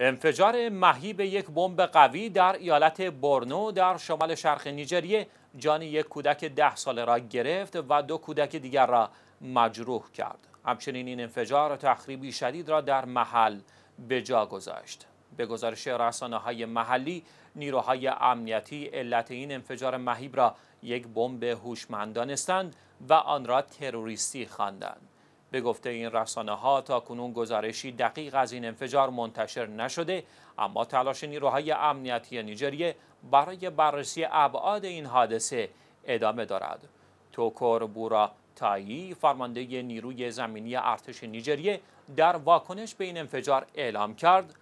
انفجار مهیب یک بمب قوی در ایالت بورنو در شمال شرق نیجریه جان یک کودک ده ساله را گرفت و دو کودک دیگر را مجروح کرد. همچنین این انفجار تخریبی شدید را در محل به جا گذاشت. به گزارش رسانه های محلی نیروهای امنیتی علت این انفجار مهیب را یک بمب هوشمند دانستند و آن را تروریستی خواندند. به گفته این رسانه ها تا کنون گزارشی دقیق از این انفجار منتشر نشده اما تلاش نیروهای امنیتی نیجریه برای بررسی ابعاد این حادثه ادامه دارد توکور بورا تایی فرمانده نیروی زمینی ارتش نیجریه در واکنش به این انفجار اعلام کرد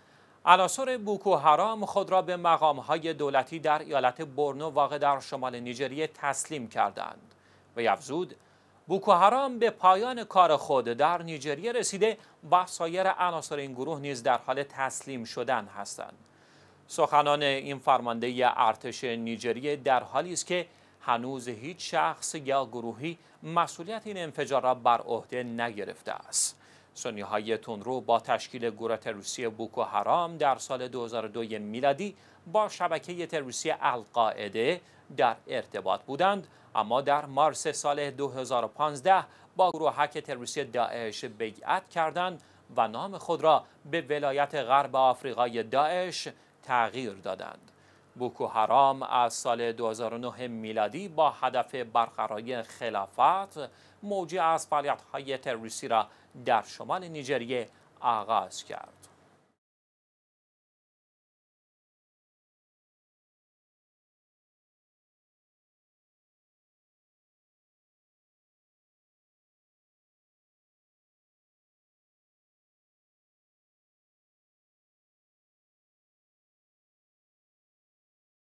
عناصر بوکو حرام خود را به های دولتی در ایالت برنو واقع در شمال نیجریه تسلیم کردند و افزود بوکو به پایان کار خود در نیجریه رسیده و سایر عناصر این گروه نیز در حال تسلیم شدن هستند سخنان این فرمانده ارتش نیجریه در حالی است که هنوز هیچ شخص یا گروهی مسئولیت این انفجار را بر عهده نگرفته است سنی های با تشکیل گروه تروریستی بوکو حرام در سال 2002 میلادی با شبکه تروریستی القاعده در ارتباط بودند اما در مارس سال 2015 با گروهک تروریستی داعش بیعت کردند و نام خود را به ولایت غرب آفریقای داعش تغییر دادند. بوکو حرام از سال 2009 میلادی با هدف برقراری خلافت موجی از فعالیت‌های تروریستی را در شمال نیجریه آغاز کرد.